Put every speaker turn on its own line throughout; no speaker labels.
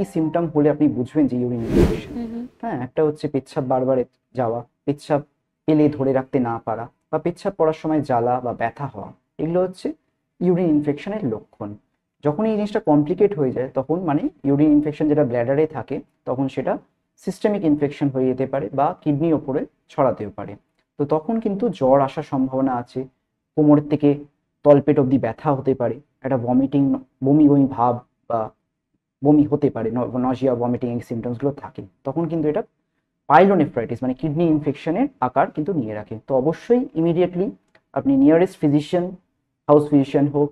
কি সিমটম হলে আপনি বুঝবেন যে ইউরিন ইনফেকশন হ্যাঁ একটা হচ্ছে পেচ্ছাপ বারবার যাওয়া পেচ্ছাপ এলে ধরে রাখতে না পারা বা পেচ্ছাপ পড়ার সময় জ্বালা বা ব্যথা হওয়া এগুলো হচ্ছে ইউরিন ইনফেকশনের লক্ষণ যখন এই জিনিসটা কমপ্লিকেট হয়ে যায় তখন মানে ইউরিন ইনফেকশন যেটা ব্ল্যাডারে থাকে তখন সেটা সিস্টেমিক ইনফেকশন হয়ে যেতে পারে বা কিডনির ওপরে ছড়াতেও পারে তো তখন কিন্তু জ্বর আসার সম্ভাবনা আছে কোমরের থেকে তলপেট অবধি ব্যথা হতে পারে একটা ভমিটিং বমি বমি ভাব বা বমি হতে পারে নজিয়া ভমিটিং এই সিমটমসগুলো থাকে তখন কিন্তু এটা পাইলোনেফ্রাইটিস মানে কিডনি ইনফেকশনের আকার কিন্তু নিয়ে রাখে তো অবশ্যই ইমিডিয়েটলি আপনি নিয়ারেস্ট ফিজিশিয়ান হাউস ফিজিশিয়ান হোক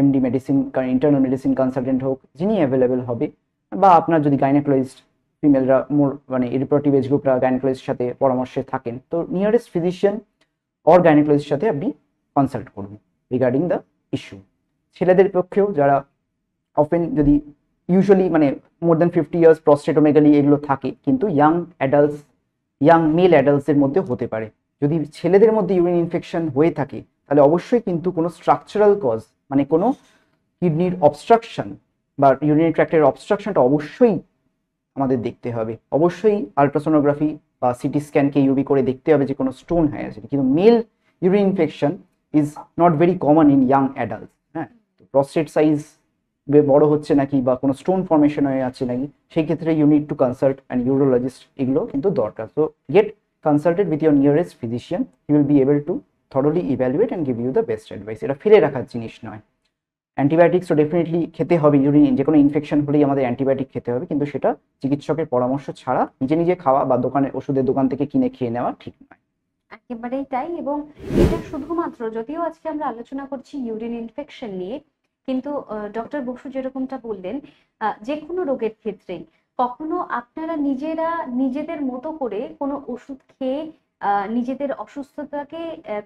MD medicine internal medicine consultant হোক যিনি অ্যাভেলেবেল হবে বা আপনার যদি গাইনেকোলজিস্ট ফিমেলরা মোর মানে রিপ্রোটিভ এজ গ্রুপরা গাইনেকোলজিস্টের সাথে পরামর্শে থাকেন তো নিয়ারেস্ট ফিজিশিয়ান অর গাইনেকোলজিস্টের সাথে আপনি কনসাল্ট করুন রিগার্ডিং দ্য ইস্যু ছেলেদের পক্ষেও যারা অফেন যদি ইউজুয়ালি মানে more than fifty years prostatomegaly এগুলো থাকে কিন্তু ইয়াং অ্যাডাল্টস ইয়াং মেল অ্যাডাল্টসের মধ্যে হতে পারে যদি ছেলেদের মধ্যে ইউরিন ইনফেকশন হয়ে থাকে তাহলে অবশ্যই কিন্তু কোনো স্ট্রাকচারাল কজ মানে কোনো কিডনির অবস্ট্রাকশন বা ইউরিন ট্র্যাক্টের অবস্ট্রাকশনটা অবশ্যই আমাদের দেখতে হবে অবশ্যই আলট্রাসোনোগ্রাফি বা সিটি স্ক্যানকে ইউবি করে দেখতে হবে যে কোনো স্টোন হয়ে আছে কিন্তু male urine infection is not very common in young adult হ্যাঁ প্রস্টেট সাইজ বড় হচ্ছে নাকি বা কোনো স্টোন ফর্মেশন হয়ে আছে নাকি সেই ক্ষেত্রে you need to consult and urologist এগুলো কিন্তু দরকার so get consulted with your nearest physician you will be able to thoroughly evaluate and give you the best advice এটা ফেলে রাখার জিনিস নয় অ্যান্টিবায়োটিক্স তো ডেফিনেটলি খেতে হবে ইউরিন যে কোনো ইনফেকশন হলেই আমাদের অ্যান্টিবায়োটিক খেতে হবে কিন্তু সেটা চিকিৎসকের পরামর্শ ছাড়া নিজে নিজে খাওয়া বা দোকানের ওষুধের দোকান থেকে কিনে খেয়ে নেওয়া ঠিক নয়
একেবারেই তাই এবং এটা শুধুমাত্র যদিও আজকে আমরা আলোচনা করছি ইউরিন ইনফেকশন নিয়ে কিন্তু ডক্টর বসু যেরকমটা বললেন যে কোনো রোগের ক্ষেত্রেই কখনো আপনারা নিজেরা নিজেদের মতো করে কোনো ওষুধ খেয়ে নিজেদের অসুস্থতাকে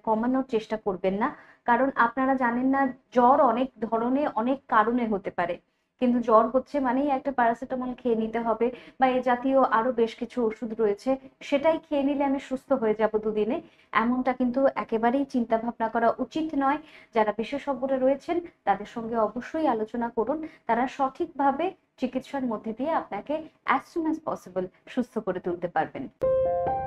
কমানোর চেষ্টা করবেন না কারণ আপনারা জানেন না জ্বর অনেক ধরনের অনেক কারণে হতে পারে কিন্তু জ্বর হচ্ছে মানেই একটা প্যারাসিটামল খেয়ে নিতে হবে বা এ জাতীয় আরও বেশ কিছু ওষুধ রয়েছে সেটাই খেয়ে নিলে আমি সুস্থ হয়ে যাব দুদিনে এমনটা কিন্তু একেবারেই চিন্তা ভাবনা করা উচিত নয় যারা বিশেষজ্ঞরা রয়েছেন তাদের সঙ্গে অবশ্যই আলোচনা করুন তারা সঠিকভাবে চিকিৎসার মধ্যে দিয়ে আপনাকে অ্যাজ সুন অ্যাজ পসিবল সুস্থ করে তুলতে পারবেন